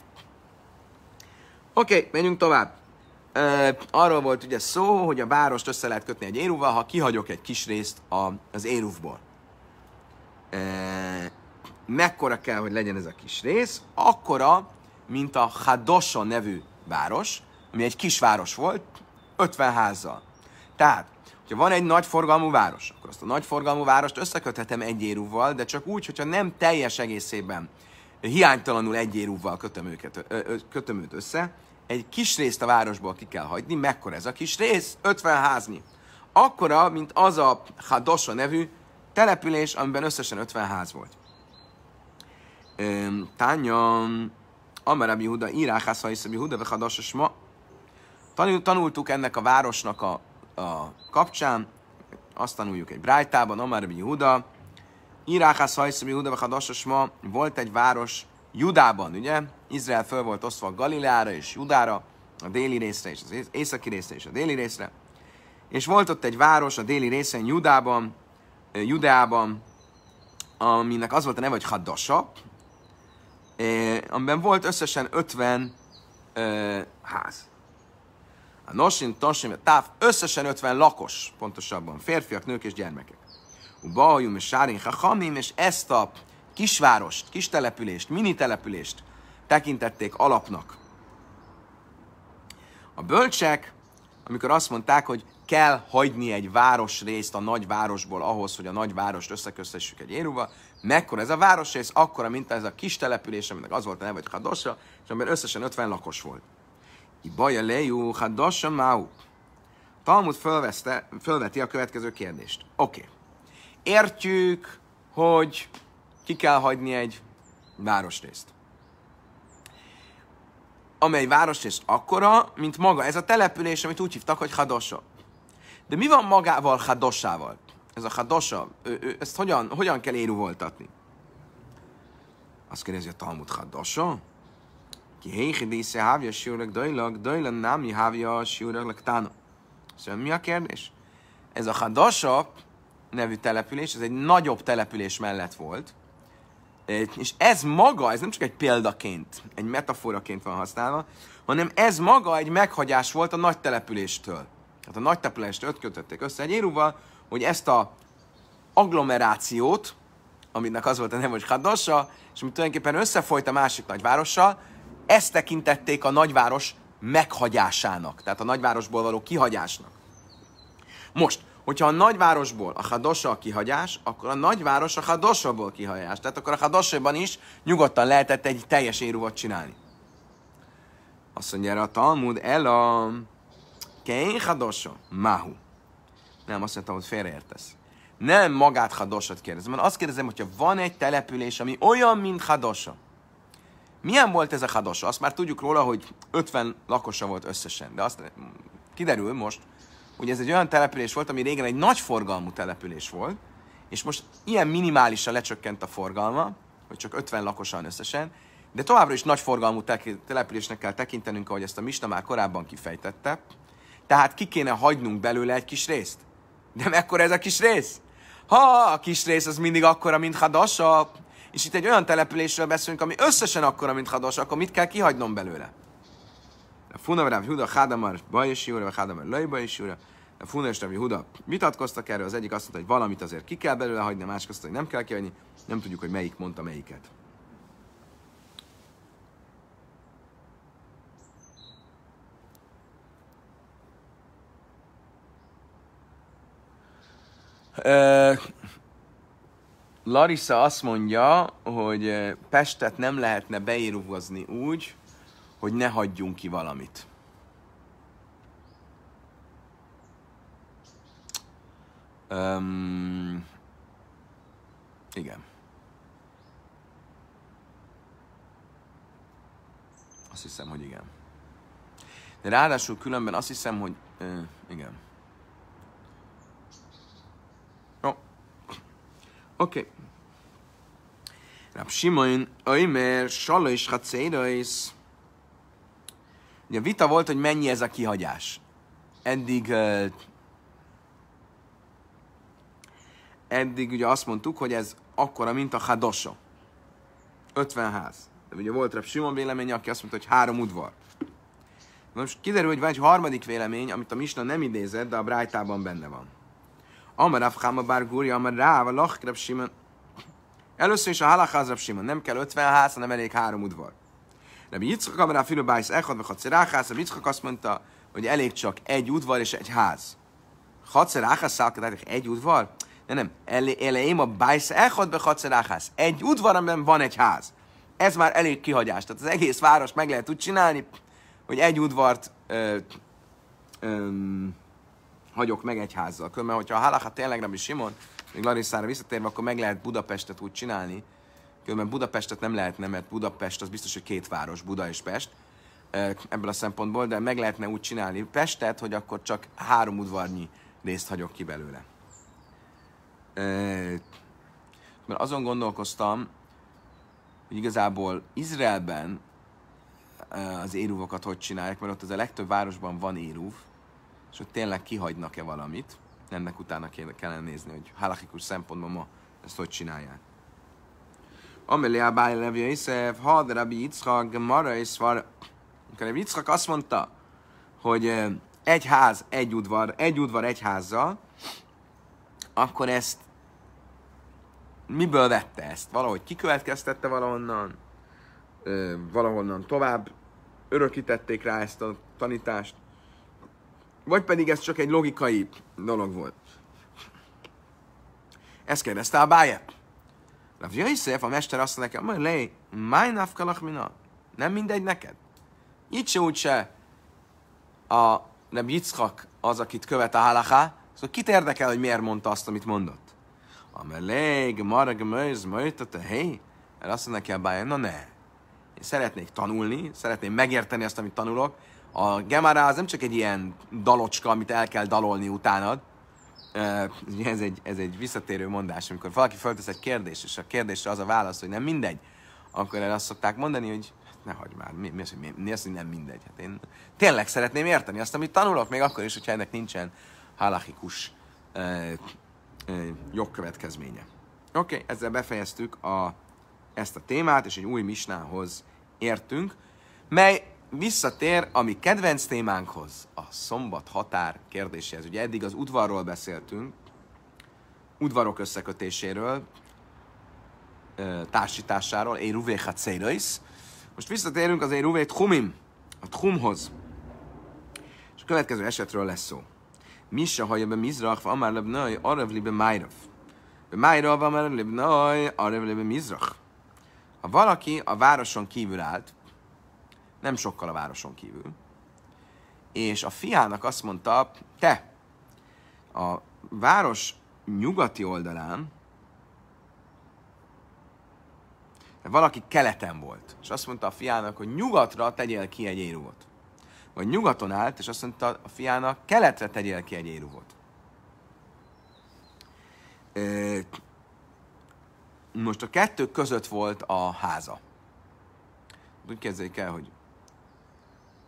Oké, okay, menjünk tovább arról volt ugye szó, hogy a várost össze lehet kötni egy éruval, ha kihagyok egy kis részt a, az éruvból. E, mekkora kell, hogy legyen ez a kis rész? Akkora, mint a Hadosa nevű város, ami egy kis város volt, 50 házzal. Tehát, hogyha van egy nagy forgalmú város, akkor azt a nagy forgalmú várost összeköthetem egy éruval, de csak úgy, hogyha nem teljes egészében hiánytalanul egy éruval kötöm, őket, ö, ö, kötöm őt össze, egy kis részt a városból ki kell hagyni. Mekkora ez a kis rész? 50 háznyi. Akkora, mint az a Hadosa nevű település, amiben összesen 50 ház volt. Tánya, Amarabi Huda, Iráhász, Haiszabi Huda, Hadosos ma. Tanultuk ennek a városnak a, a kapcsán, azt tanuljuk egy Brájtában, Amarabi Huda, Iráhász, Haiszabi Huda, Hadosos ma, volt egy város, Judában, ugye? Izrael föl volt osztva Galileára és Judára, a déli részre és az északi részre és a déli részre. És volt ott egy város a déli részen, Judában, Judeában, aminek az volt a neve, hogy Haddasa, amiben volt összesen 50 ház. A Nosin, Tosin, Táv összesen 50 lakos, pontosabban férfiak, nők és gyermekek. Ubahajum és Sárin Hachamim, és ezt a kisvárost, kistelepülést, mini települést tekintették alapnak. A bölcsek, amikor azt mondták, hogy kell hagyni egy város részt a nagyvárosból ahhoz, hogy a nagyvárost összeköztessük egy éruba, mekkora ez a városrész, akkora, mint ez a kis település, aminek az volt a neve, hogy Hadassa, és amiben összesen 50 lakos volt. Ibaja lejú, Hadassa máu. Talmud fölveti a következő kérdést. Oké. Okay. Értjük, hogy ki kell hagyni egy városrészt. Amely városrészt akkora, mint maga. Ez a település, amit úgy hívtak, hogy Hadosa. De mi van magával Hadosával? Ez a Hadosa, ő, ő, ezt hogyan, hogyan kell éruvoltatni? Azt kérdezi a Talmud Hadosa? Ki dísze hávja siúrök dajlag, dajlan námi hávja siúrök Szóval mi a kérdés? Ez a Hadosa nevű település, ez egy nagyobb település mellett volt, és ez maga, ez nem csak egy példaként, egy metaforaként van használva, hanem ez maga egy meghagyás volt a nagy településtől. Tehát a nagy települést kötötték össze egy éruval, hogy ezt a agglomerációt, aminek az volt a neve, hogy Hadossa, és amit tulajdonképpen összefolyt a másik nagyvárossal, ezt tekintették a nagyváros meghagyásának, tehát a nagyvárosból való kihagyásnak. Most, hogyha a nagyvárosból a hadosa a kihagyás, akkor a nagyváros a hadosaból kihagyás. Tehát akkor a hadosaiban is nyugodtan lehetett egy teljes érúvat csinálni. Azt mondja erre a Talmud, el a kein hadosa, mahu. Nem, azt mondtam, hogy félreértesz. Nem magát hadosat kérdezem, Mert azt kérdezem, hogyha van egy település, ami olyan, mint hadosa. Milyen volt ez a hadosa? Azt már tudjuk róla, hogy 50 lakosa volt összesen, de azt kiderül most, Ugye ez egy olyan település volt, ami régen egy nagy forgalmú település volt, és most ilyen minimálisan lecsökkent a forgalma, hogy csak 50 lakosan összesen, de továbbra is nagy forgalmú településnek kell tekintenünk, ahogy ezt a Mista már korábban kifejtette. Tehát ki kéne hagynunk belőle egy kis részt. De mekkora ez a kis rész? Ha, a kis rész az mindig akkora, mint Hadasa, És itt egy olyan településről beszélünk, ami összesen akkora, mint Hadasa, akkor mit kell kihagynom belőle? A funa Rav Huda, Hádamar Bajos Júra, vagy Hádamar Bajos Júra. A funa és Rav Huda vitatkoztak erről, az egyik azt mondta, hogy valamit azért ki kell belőle hagyni, a másik azt mondta, hogy nem kell kihagyni. Nem tudjuk, hogy melyik mondta melyiket. Larissa azt mondja, hogy Pestet nem lehetne beirúgozni úgy, hogy ne hagyjunk ki valamit. Um, igen. Azt hiszem, hogy igen. De ráadásul különben azt hiszem, hogy uh, igen. Jó. Oké. Okay. Rab Simon, Ömer, Salais, Hacérais. Ugye vita volt, hogy mennyi ez a kihagyás. Eddig uh, eddig ugye azt mondtuk, hogy ez akkora, mint a hadosa. 50 ház. De ugye volt rep Simon véleménye, aki azt mondta, hogy három udvar. Na most kiderül, hogy van egy harmadik vélemény, amit a Misna nem idézett, de a Brájtában benne van. Amarav Hama Bar Gurja, Amarav Lach rep Simon. Először is a Halakház rep Simon. Nem kell 50 ház, hanem elég három udvar. Rabbi Yitzchak Amar Afinu Bájsz Echad Vechaceráhász, Rabbi Yitzchak azt mondta, hogy elég csak egy udvar és egy ház. Haceráhász szálkadátok egy udvar? Nem, nem, elejém a Bájsz Echad Vechaceráhász. Egy udvar, amiben van egy ház. Ez már elég kihagyás. Tehát az egész város meg lehet úgy csinálni, hogy egy udvart ö, ö, hagyok meg egy házzal. Különben, hogyha a Halacha tényleg nem is Simon, még Larissára visszatérve, akkor meg lehet Budapestet úgy csinálni, Különben Budapestet nem lehetne, mert Budapest az biztos, hogy két város, Buda és Pest ebből a szempontból, de meg lehetne úgy csinálni Pestet, hogy akkor csak három udvarnyi részt hagyok ki belőle. Mert azon gondolkoztam, hogy igazából Izraelben az éruvokat hogy csinálják, mert ott az a legtöbb városban van éruv, és ott tényleg kihagynak-e valamit. Ennek utána kellene nézni, hogy halakikus szempontból ma ezt hogy csinálják. Amelia Báj Levi Yosef, de Rabbi Yitzchak, Gemara és Amikor Rabbi Yitzchak azt mondta, hogy egy ház, egy udvar, egy udvar egy házzal, akkor ezt miből vette ezt? Valahogy kikövetkeztette valahonnan, valahonnan tovább örökítették rá ezt a tanítást, vagy pedig ez csak egy logikai dolog volt. Ezt kérdezte a Báje. Rav Yosef, a mester azt mondja nekem, lej, majd nafkalak mina. Nem mindegy neked. Így se úgy se a nem Yitzchak az, akit követ a halaká, szóval kit érdekel, hogy miért mondta azt, amit mondott. A meleg, marag, mőz, mőjtöte, "Hey, Mert azt mondja neki a báján, na ne. Én szeretnék tanulni, szeretném megérteni azt, amit tanulok. A Gemara az nem csak egy ilyen dalocska, amit el kell dalolni utánad, ez egy, ez egy visszatérő mondás, amikor valaki föltesz egy kérdést, és a kérdésre az a válasz, hogy nem mindegy, akkor el azt szokták mondani, hogy ne hagyd már, mi, mi, az, hogy, mi, mi az, hogy nem mindegy. Hát én tényleg szeretném érteni azt, amit tanulok, még akkor is, hogyha ennek nincsen halachikus jogkövetkezménye. Oké, okay, ezzel befejeztük a, ezt a témát, és egy új misnához értünk, mely visszatér a mi kedvenc témánkhoz, a szombat határ kérdéséhez. Ugye eddig az udvarról beszéltünk, udvarok összekötéséről, társításáról, Éruvé Hacérois. Most visszatérünk az Éruvé Tchumim, a Tchumhoz. És a következő esetről lesz szó. Misa haja be Mizrach, Amár lebnaj, Arav libe Májrav. Be Májrav, Amár lebnaj, Arav libe Mizrach. Ha valaki a városon kívül állt, nem sokkal a városon kívül. És a fiának azt mondta, te, a város nyugati oldalán valaki keleten volt, és azt mondta a fiának, hogy nyugatra tegyél ki egy érúvot. Vagy nyugaton állt, és azt mondta a fiának, keletre tegyél ki egy érúvot. Most a kettő között volt a háza. Úgy kezdjék el, hogy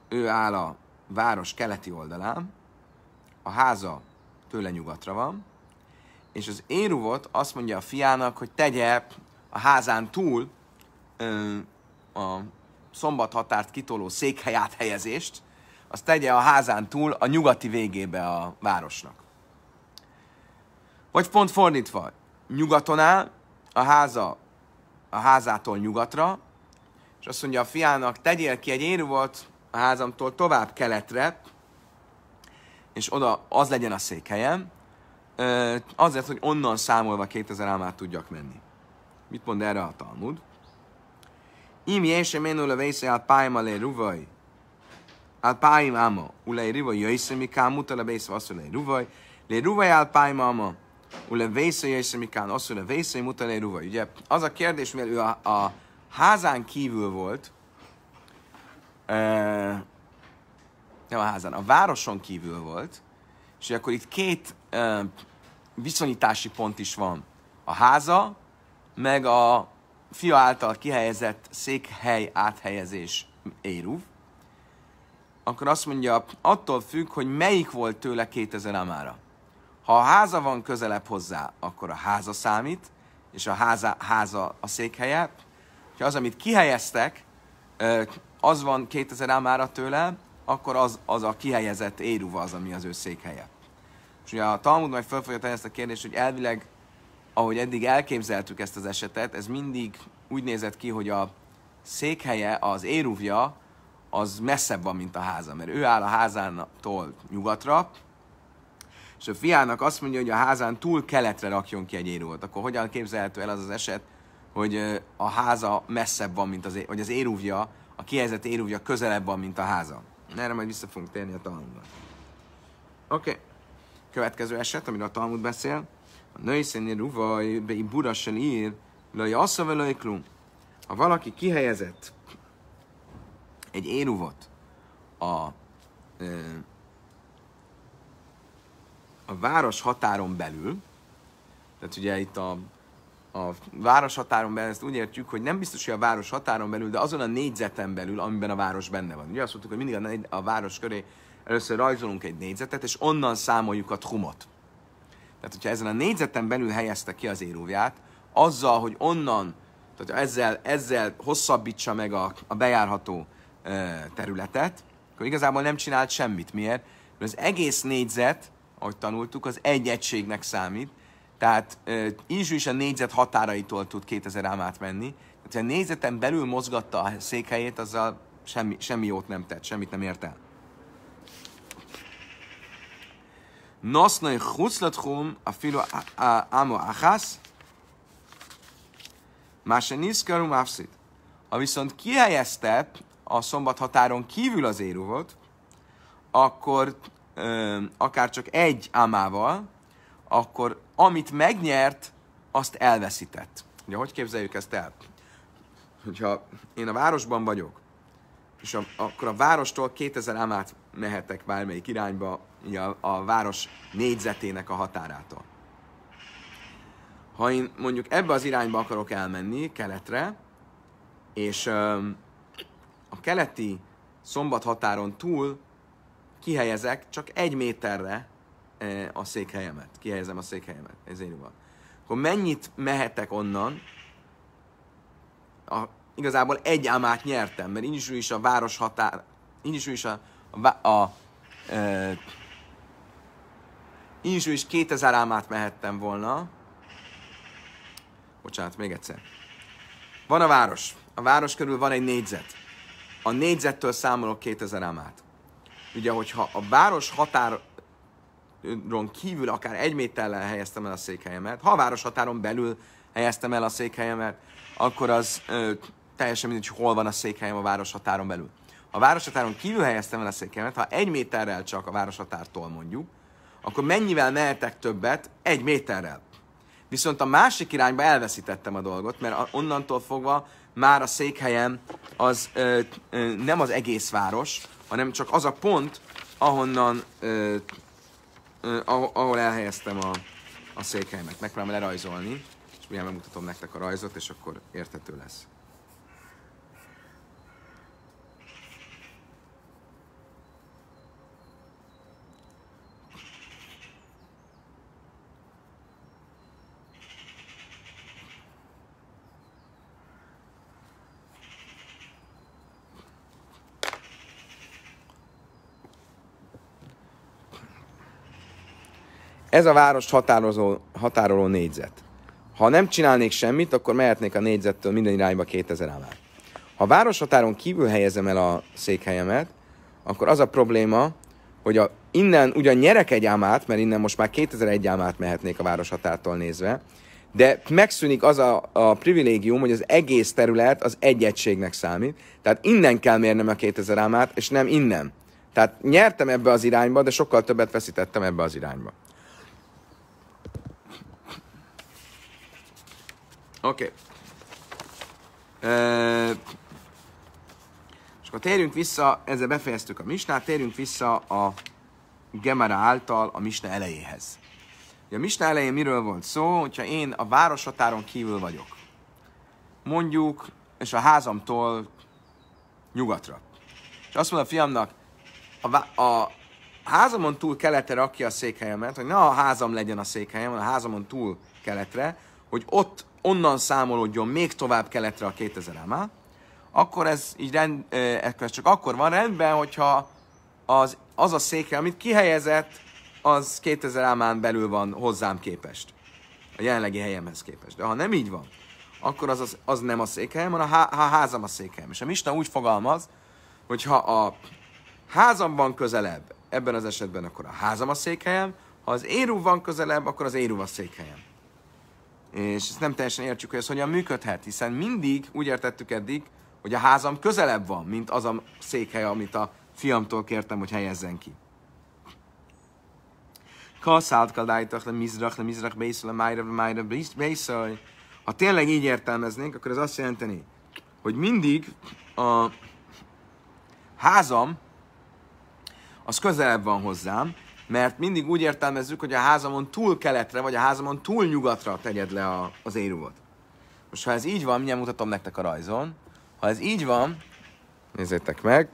ő áll a város keleti oldalán, a háza tőle nyugatra van, és az éruvot azt mondja a fiának, hogy tegye a házán túl ö, a szombathatárt kitoló székhely áthelyezést, azt tegye a házán túl a nyugati végébe a városnak. Vagy pont fordítva, nyugaton áll, a háza a házától nyugatra, és azt mondja a fiának, tegyél ki egy éruvot a házamtól tovább keletre, és oda az legyen a székhelyem, azért, hogy onnan számolva 2000 álmát tudjak menni. Mit mond erre a Talmud? Imi ése menül a vésze al hát páim alé ruvaj, al hát páim áma, ulej rivaj jöjsze mikán, mutal a vésze vaszulej ruvaj, lé ruvaj al hát páim áma, ule vésze jöjsze mikán, asszul a vésze mutal ruvaj. Ugye az a kérdés, mivel ő a, a házán kívül volt, nem a házán, a városon kívül volt, és akkor itt két viszonyítási pont is van. A háza, meg a fia által kihelyezett székhely áthelyezés éruv, akkor azt mondja, attól függ, hogy melyik volt tőle 2000 amára. Ha a háza van közelebb hozzá, akkor a háza számít, és a háza, háza a székhelye. Ha az, amit kihelyeztek, az van 2000 ámára tőle, akkor az, az a kihelyezett éruva az, ami az ő székhelye. És ugye a Talmud majd fel fogja tenni ezt a kérdést, hogy elvileg, ahogy eddig elképzeltük ezt az esetet, ez mindig úgy nézett ki, hogy a székhelye, az éruvja, az messzebb van, mint a háza, mert ő áll a házántól nyugatra, és a fiának azt mondja, hogy a házán túl keletre rakjon ki egy éruvot. Akkor hogyan képzelhető el az az eset, hogy a háza messzebb van, mint az, hogy az éruvja, a kihelyezett érúgya közelebb van, mint a háza. Erre majd vissza fogunk térni a Talmudban. Oké. Okay. Következő eset, amiről a Talmud beszél. A női szénél ruvaj, be burasen ír, lőj asszavölöj klum. Ha valaki kihelyezett egy éruvot a, a város határon belül, tehát ugye itt a a város határon belül ezt úgy értjük, hogy nem biztos, hogy a város határon belül, de azon a négyzeten belül, amiben a város benne van. Ugye azt mondtuk, hogy mindig a, négy, a város köré először rajzolunk egy négyzetet, és onnan számoljuk a trumot. Tehát, hogyha ezen a négyzeten belül helyezte ki az éróvját, azzal, hogy onnan, tehát ezzel, ezzel hosszabbítsa meg a, a bejárható e, területet, akkor igazából nem csinált semmit. Miért? Mert az egész négyzet, ahogy tanultuk, az egy egységnek számít, tehát Inzsú is a négyzet határaitól tud 2000 ámát menni, Tehát, ha a négyzeten belül mozgatta a székhelyét, azzal semmi, semmi jót nem tett, semmit nem ért el. Nosznai huszlatchum a filo ámo ahász, más a niszkarum afszit. Ha viszont kihelyezte a szombat határon kívül az éruvot, akkor ö, akár csak egy ámával, akkor amit megnyert, azt elveszített. Ugye, hogy képzeljük ezt el? Hogyha én a városban vagyok, és a, akkor a várostól 2000 ámát mehetek bármelyik irányba, a, a város négyzetének a határától. Ha én mondjuk ebbe az irányba akarok elmenni, keletre, és ö, a keleti szombat határon túl kihelyezek csak egy méterre E, a székhelyemet, kihelyezem a székhelyemet, én van. Akkor mennyit mehetek onnan, a, igazából egy ámát nyertem, mert így is ő is a város határ, így is ő is a, a, a e, így is ő is 2000 ámát mehettem volna. Bocsánat, még egyszer. Van a város. A város körül van egy négyzet. A négyzettől számolok 2000 ámát. Ugye, hogyha a város határ kívül akár egy méterrel helyeztem el a székhelyemet, ha a város határon belül helyeztem el a székhelyemet, akkor az ö, teljesen mindegy, hogy hol van a székhelyem a város határon belül. Ha a város határon kívül helyeztem el a székhelyemet, ha egy méterrel csak a város határtól mondjuk, akkor mennyivel mehetek többet? Egy méterrel. Viszont a másik irányba elveszítettem a dolgot, mert onnantól fogva már a székhelyem az ö, ö, nem az egész város, hanem csak az a pont, ahonnan ö, ahol elhelyeztem a, a székhelyemet. Megpróbálom lerajzolni, és ugye megmutatom nektek a rajzot, és akkor értető lesz. Ez a város határozó, határoló négyzet. Ha nem csinálnék semmit, akkor mehetnék a négyzettől minden irányba 2000 ámát. Ha a városhatáron kívül helyezem el a székhelyemet, akkor az a probléma, hogy a, innen ugyan nyerek egy ámát, mert innen most már 2001 ámát mehetnék a városhatártól nézve, de megszűnik az a, a privilégium, hogy az egész terület az egy egységnek számít. Tehát innen kell mérnem a 2000 ámát, és nem innen. Tehát nyertem ebbe az irányba, de sokkal többet veszítettem ebbe az irányba. Oké. Okay. és akkor térjünk vissza, ezzel befejeztük a misnát, térjünk vissza a Gemara által a misna elejéhez. Ugye a misna elején miről volt szó, hogyha én a városhatáron kívül vagyok, mondjuk, és a házamtól nyugatra. És azt mondom a fiamnak, a, a házamon túl keletre rakja a székhelyemet, hogy ne a házam legyen a székhelyem, hanem a házamon túl keletre, hogy ott onnan számolódjon még tovább keletre a 2000 ámá, akkor ez így rend, ez csak akkor van rendben, hogyha az, az a széke, amit kihelyezett, az 2000 ámán belül van hozzám képest. A jelenlegi helyemhez képest. De ha nem így van, akkor az, az, az nem a székhelyem, hanem a, há, a házam a székhelyem. És a Mista úgy fogalmaz, hogy ha a házam van közelebb, ebben az esetben akkor a házam a székhelyem, ha az éru van közelebb, akkor az éru a székhelyem és ezt nem teljesen értjük, hogy ez hogyan működhet, hiszen mindig úgy értettük eddig, hogy a házam közelebb van, mint az a székhely, amit a fiamtól kértem, hogy helyezzen ki. Kaszált kadájtak, le mizrach, le mizrach, bészol, le májra, le májra, bészol. Ha tényleg így értelmeznénk, akkor ez azt jelenteni, hogy mindig a házam az közelebb van hozzám, mert mindig úgy értelmezzük, hogy a házamon túl keletre, vagy a házamon túl nyugatra tegyed le a, az éruvot. Most ha ez így van, mindjárt mutatom nektek a rajzon, ha ez így van, nézzétek meg,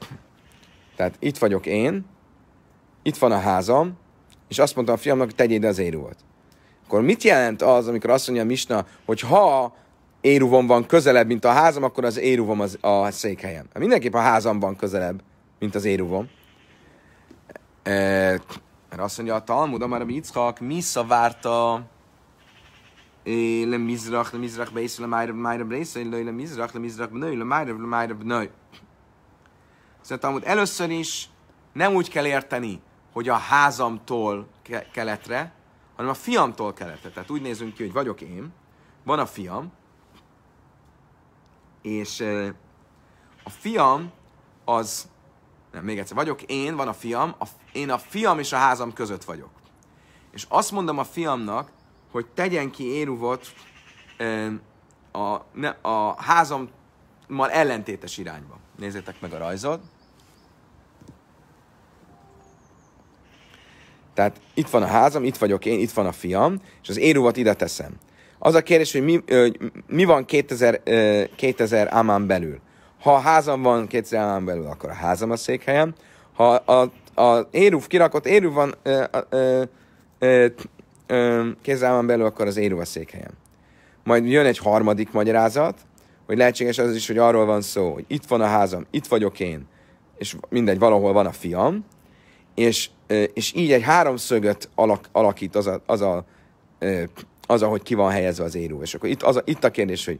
tehát itt vagyok én, itt van a házam, és azt mondtam a fiamnak, hogy tegyél az éruvot. Akkor mit jelent az, amikor azt mondja a Misna, hogy ha éruvom van közelebb, mint a házam, akkor az éruvom az a székhelyem. Hát mindenképp a házam van közelebb, mint az éruvom. E- mert azt mondja a Talmud, amár a Yitzchak várta le mizrach, le mizrach le májra, májra beiszle, le mizrach, le mizrach bnöj, le májra, le májra bnöj. Szerintem Talmud, először is nem úgy kell érteni, hogy a házamtól ke- keletre, hanem a fiamtól keletre. Tehát úgy nézünk ki, hogy vagyok én, van a fiam, és a fiam az nem, még egyszer. Vagyok én, van a fiam, a, én a fiam és a házam között vagyok. És azt mondom a fiamnak, hogy tegyen ki éruvot a, ne, a házammal ellentétes irányba. Nézzétek meg a rajzot. Tehát itt van a házam, itt vagyok én, itt van a fiam, és az éruvat ide teszem. Az a kérdés, hogy mi, hogy mi van 2000, 2000 ámán belül. Ha a házam van két szélán belül, akkor a házam a székhelyem. Ha az éruv kirakott éruv van ö, ö, belül, akkor az éruv a székhelyem. Majd jön egy harmadik magyarázat, hogy lehetséges az is, hogy arról van szó, hogy itt van a házam, itt vagyok én, és mindegy, valahol van a fiam, és, és így egy háromszögöt alak, alakít az a, az a az, hogy ki van helyezve az éruv. És akkor itt, az a, itt a kérdés, hogy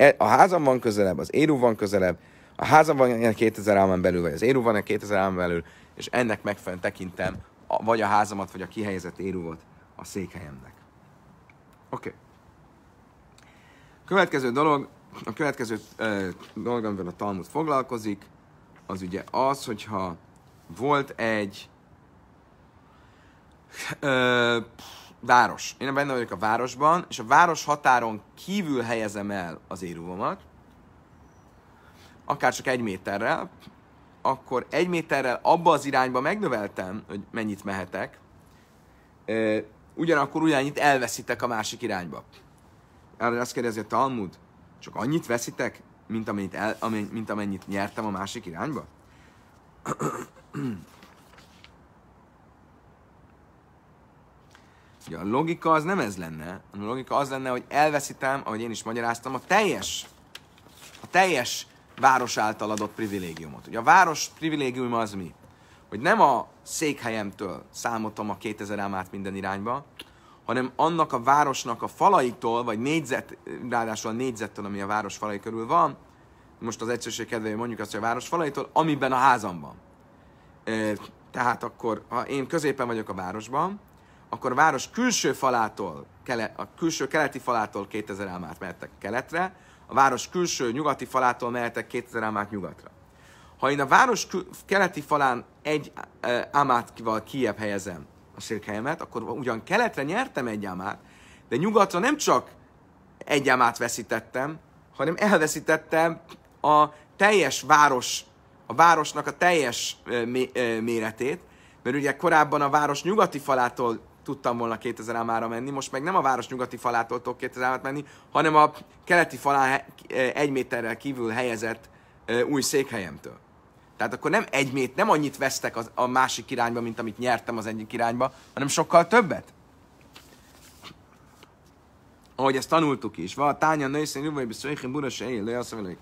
E, a házam van közelebb, az éru van közelebb, a házam van 2000 álmán belül, vagy az éru van 2000 álmán belül, és ennek megfelelően tekintem a, vagy a házamat, vagy a kihelyezett érúvot a székhelyemnek. Oké. Okay. Következő dolog, a következő ö, dolog, amivel a Talmud foglalkozik, az ugye az, hogyha volt egy ö, város. Én benne vagyok a városban, és a város határon kívül helyezem el az éruvomat, akár csak egy méterrel, akkor egy méterrel abba az irányba megnöveltem, hogy mennyit mehetek, ugyanakkor ugyanannyit elveszitek a másik irányba. Erre azt kérdezi a Talmud, csak annyit veszitek, mint amennyit, el, mint amennyit nyertem a másik irányba? Ugye a logika az nem ez lenne. A logika az lenne, hogy elveszítem, ahogy én is magyaráztam, a teljes, a teljes város által adott privilégiumot. Ugye a város privilégium az mi? Hogy nem a székhelyemtől számoltam a 2000 ámát minden irányba, hanem annak a városnak a falaitól, vagy négyzet, ráadásul a négyzettől, ami a város falai körül van, most az egyszerűség kedvéért mondjuk azt, hogy a város falaitól, amiben a házam van. tehát akkor, ha én középen vagyok a városban, akkor a város külső falától, a külső keleti falától 2000 elmát mehettek keletre, a város külső nyugati falától mehettek 2000 ámát nyugatra. Ha én a város keleti falán egy e, ámátkival kiebb helyezem a székhelyemet, akkor ugyan keletre nyertem egy ámát, de nyugatra nem csak egy ámát veszítettem, hanem elveszítettem a teljes város, a városnak a teljes e, e, méretét, mert ugye korábban a város nyugati falától tudtam volna 2000 ámára menni, most meg nem a város nyugati falától tudok 2000 ámára menni, hanem a keleti falán eh, egy méterrel kívül helyezett eh, új székhelyemtől. Tehát akkor nem egy mét, nem annyit vesztek az, a másik irányba, mint amit nyertem az egyik irányba, hanem sokkal többet. Ahogy ezt tanultuk is. a tánya nőszén, jövő, beszéljen, buras, éjjel, Hogy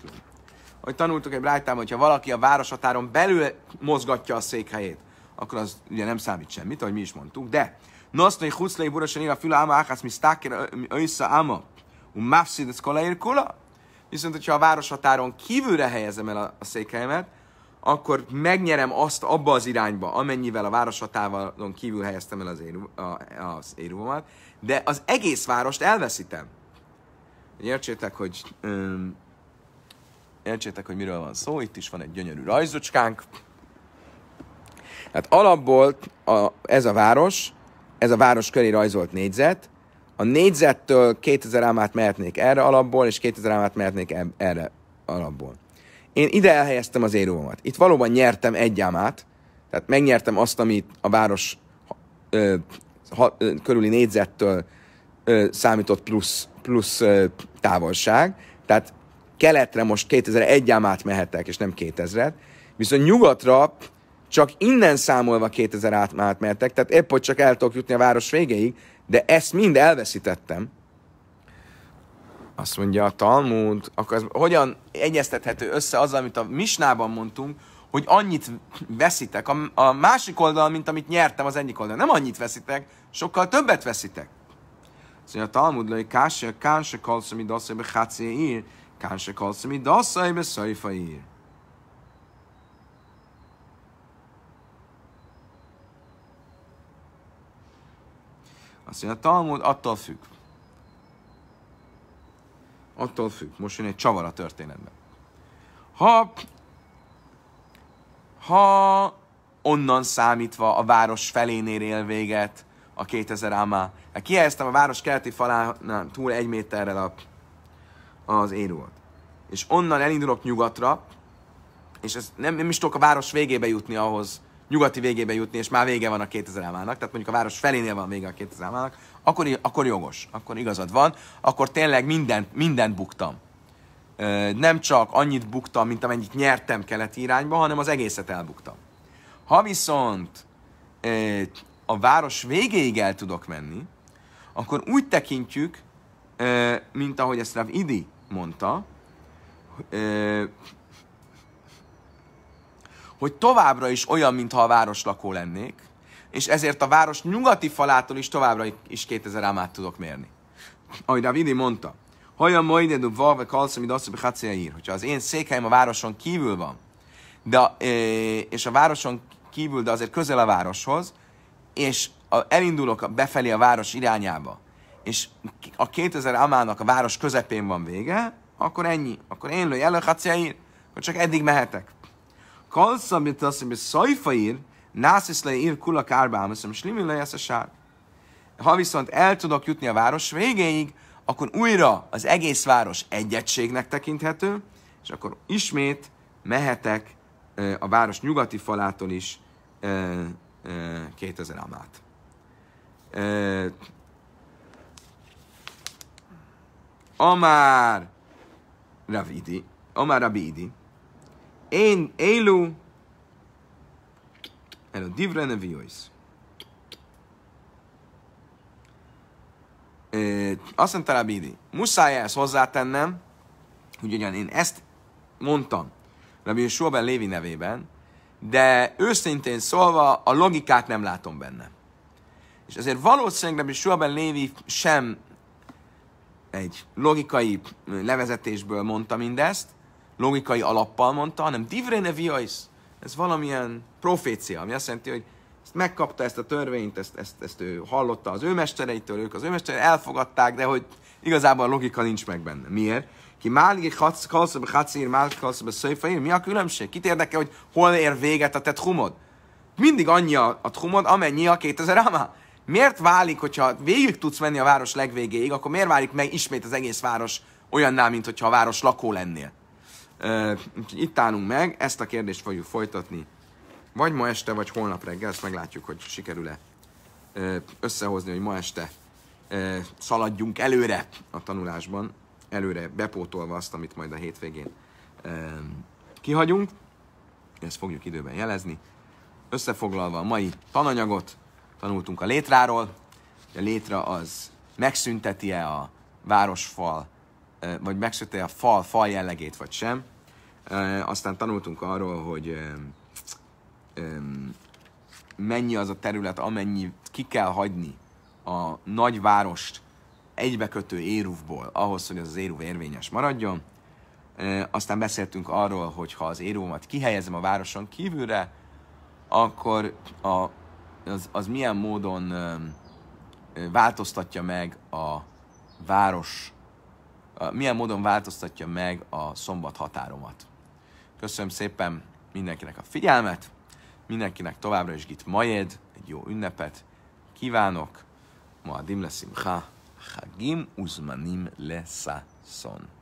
Ahogy tanultuk egy brájtában, hogyha valaki a városhatáron belül mozgatja a székhelyét, akkor az ugye nem számít semmit, ahogy mi is mondtuk, de Nosztai huclei burasan a füle Ama áhász, mi sztáker össze Ama, un mafszid ez kolaér kula. Viszont, hogyha a város határon kívülre helyezem el a székelyemet, akkor megnyerem azt abba az irányba, amennyivel a város határon kívül helyeztem el az, éru, a, az de az egész várost elveszítem. Értsétek, hogy um, értsétek, hogy miről van szó. Itt is van egy gyönyörű rajzocskánk. Hát alapból a, ez a város, ez a város köré rajzolt négyzet, a négyzettől 2000 ámát mehetnék erre alapból, és 2000 ámát mehetnék erre alapból. Én ide elhelyeztem az érómat. Itt valóban nyertem egy ámát, tehát megnyertem azt, amit a város ö, ha, ö, körüli négyzettől ö, számított plusz, plusz ö, távolság. Tehát keletre most 2001 ámát mehettek, és nem 2000-et, viszont nyugatra csak innen számolva 2000 átmertek, tehát épp hogy csak el tudok jutni a város végéig, de ezt mind elveszítettem. Azt mondja a Talmud, akkor ez hogyan egyeztethető össze az, amit a Misnában mondtunk, hogy annyit veszitek a, a másik oldalon, mint amit nyertem az egyik oldalon. Nem annyit veszitek, sokkal többet veszitek. Azt mondja a Talmud, hogy kánse, kalszami daszai be ír, kánse kalszami daszai be ír. Azt mondja, a Talmud attól függ. Attól függ. Most jön egy csavar a történetben. Ha, ha onnan számítva a város felénél él véget a 2000 ámá, hát kihelyeztem a város keleti falán túl egy méterrel a, az érót. És onnan elindulok nyugatra, és ez nem, nem is tudok a város végébe jutni ahhoz, nyugati végébe jutni, és már vége van a 2000 álmának, tehát mondjuk a város felénél van vége a 2000 álmának, akkor, akkor jogos, akkor igazad van, akkor tényleg mindent, mindent buktam. Nem csak annyit buktam, mint amennyit nyertem keleti irányba, hanem az egészet elbuktam. Ha viszont a város végéig el tudok menni, akkor úgy tekintjük, mint ahogy ezt Rav Idi mondta, hogy továbbra is olyan, mintha a város lakó lennék, és ezért a város nyugati falától is továbbra is 2000 ámát tudok mérni. Ahogy Vidi mondta, Hajan majdnedu valve kalszom, id hogy ír. Hogyha az én székhelyem a városon kívül van, de, e, és a városon kívül, de azért közel a városhoz, és elindulok befelé a város irányába, és a 2000 amának a város közepén van vége, akkor ennyi. Akkor én lőj elő, ír, akkor csak eddig mehetek. Kol szamitasszim és nászisz nászis leír kulak árbámaszom, és limi lesz a sár. Ha viszont el tudok jutni a város végéig, akkor újra az egész város egyetségnek tekinthető, és akkor ismét mehetek a város nyugati falától is 2000 amát. Amár Ravidi, Amár Rabidi, én élő, el a divre nevióisz. Azt mondta Bidi, muszáj ezt hozzátennem, hogy ugyan én ezt mondtam Rabbi Sóben Lévi nevében, de őszintén szólva a logikát nem látom benne. És ezért valószínűleg Rabbi Sóben Lévi sem egy logikai levezetésből mondta mindezt, logikai alappal mondta, hanem divre ne neviais, ez valamilyen profécia, ami azt jelenti, hogy ezt megkapta ezt a törvényt, ezt, ezt, ezt ő hallotta az ő mestereitől, ők az ő mestereit elfogadták, de hogy igazából a logika nincs meg benne. Miért? Ki máli kalszab hacír, máli kalszab szöjfaír, mi a különbség? Kit érdekel, hogy hol ér véget a te tchumod? Mindig annyi a, a tchumod, amennyi a 2000 áma. Miért válik, hogyha végig tudsz menni a város legvégéig, akkor miért válik meg ismét az egész város olyanná, mint hogyha a város lakó lennél? itt állunk meg, ezt a kérdést fogjuk folytatni. Vagy ma este, vagy holnap reggel, ezt meglátjuk, hogy sikerül-e összehozni, hogy ma este szaladjunk előre a tanulásban, előre bepótolva azt, amit majd a hétvégén kihagyunk. Ezt fogjuk időben jelezni. Összefoglalva a mai tananyagot, tanultunk a létráról. A létra az megszünteti-e a városfal vagy megsütte a fal, fal jellegét, vagy sem. Aztán tanultunk arról, hogy mennyi az a terület, amennyi ki kell hagyni a nagyvárost egybekötő éruvból, ahhoz, hogy az éruv érvényes maradjon. Aztán beszéltünk arról, hogy ha az éruvomat kihelyezem a városon kívülre, akkor a, az, az milyen módon változtatja meg a város milyen módon változtatja meg a szombat határomat. Köszönöm szépen mindenkinek a figyelmet, mindenkinek továbbra is git majed, egy jó ünnepet kívánok. Ma a dimle simcha, hagim uzmanim son.